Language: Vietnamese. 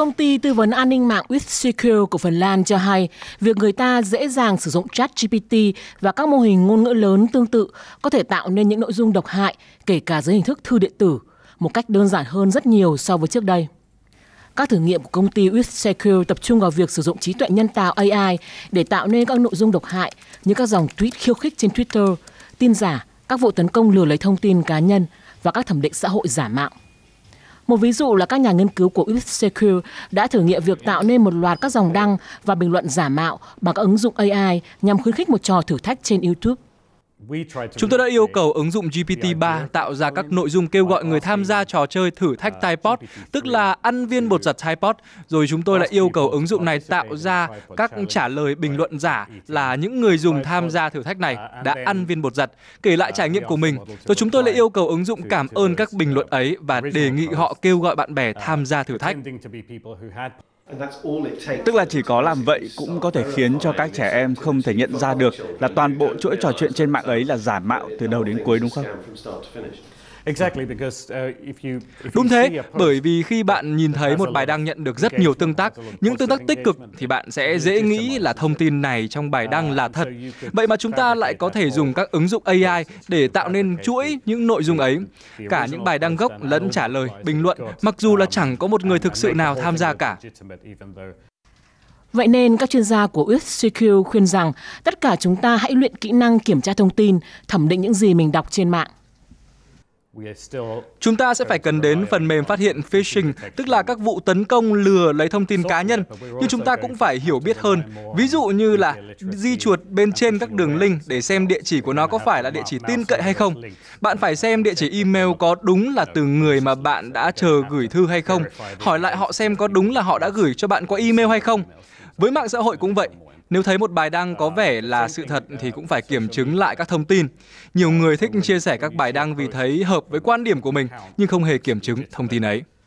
Công ty tư vấn an ninh mạng WithSecure của Phần Lan cho hay, việc người ta dễ dàng sử dụng chat GPT và các mô hình ngôn ngữ lớn tương tự có thể tạo nên những nội dung độc hại, kể cả dưới hình thức thư điện tử, một cách đơn giản hơn rất nhiều so với trước đây. Các thử nghiệm của công ty WithSecure tập trung vào việc sử dụng trí tuệ nhân tạo AI để tạo nên các nội dung độc hại như các dòng tweet khiêu khích trên Twitter, tin giả, các vụ tấn công lừa lấy thông tin cá nhân và các thẩm định xã hội giả mạo. Một ví dụ là các nhà nghiên cứu của UCQ đã thử nghiệm việc tạo nên một loạt các dòng đăng và bình luận giả mạo bằng các ứng dụng AI nhằm khuyến khích một trò thử thách trên YouTube. Chúng tôi đã yêu cầu ứng dụng GPT-3 tạo ra các nội dung kêu gọi người tham gia trò chơi thử thách uh, Typepod, tức là ăn viên bột giặt Typepod, rồi chúng tôi lại yêu cầu ứng dụng này tạo ra các trả lời bình luận giả là những người dùng tham gia thử thách này uh, đã ăn viên bột giặt, kể lại uh, trải nghiệm của mình. Rồi chúng tôi lại yêu cầu ứng dụng cảm ơn các bình luận ấy và đề nghị họ kêu gọi bạn bè tham gia thử thách. Tức là chỉ có làm vậy cũng có thể khiến cho các trẻ em không thể nhận ra được là toàn bộ chuỗi trò chuyện trên mạng ấy là giả mạo từ đầu đến cuối đúng không? Uh, Đúng thế, bởi vì khi bạn nhìn thấy một bài đăng nhận được rất nhiều tương tác, những tương tác tích cực thì bạn sẽ dễ nghĩ là thông tin này trong bài đăng ah, là thật. Vậy mà chúng ta lại có thể dùng các ứng dụng AI để tạo nên chuỗi những nội dung ấy, cả những bài đăng gốc lẫn trả lời, bình luận, mặc dù là chẳng có một người thực sự nào tham gia cả. Vậy nên các chuyên gia của USCQ khuyên rằng tất cả chúng ta hãy luyện kỹ năng kiểm tra thông tin, thẩm định những gì mình đọc trên mạng. Chúng ta sẽ phải cần đến phần mềm phát hiện phishing, tức là các vụ tấn công lừa lấy thông tin cá nhân. Nhưng chúng ta cũng phải hiểu biết hơn, ví dụ như là di chuột bên trên các đường link để xem địa chỉ của nó có phải là địa chỉ tin cậy hay không. Bạn phải xem địa chỉ email có đúng là từ người mà bạn đã chờ gửi thư hay không. Hỏi lại họ xem có đúng là họ đã gửi cho bạn qua email hay không. Với mạng xã hội cũng vậy, nếu thấy một bài đăng có vẻ là sự thật thì cũng phải kiểm chứng lại các thông tin. Nhiều người thích chia sẻ các bài đăng vì thấy hợp với quan điểm của mình nhưng không hề kiểm chứng thông tin ấy.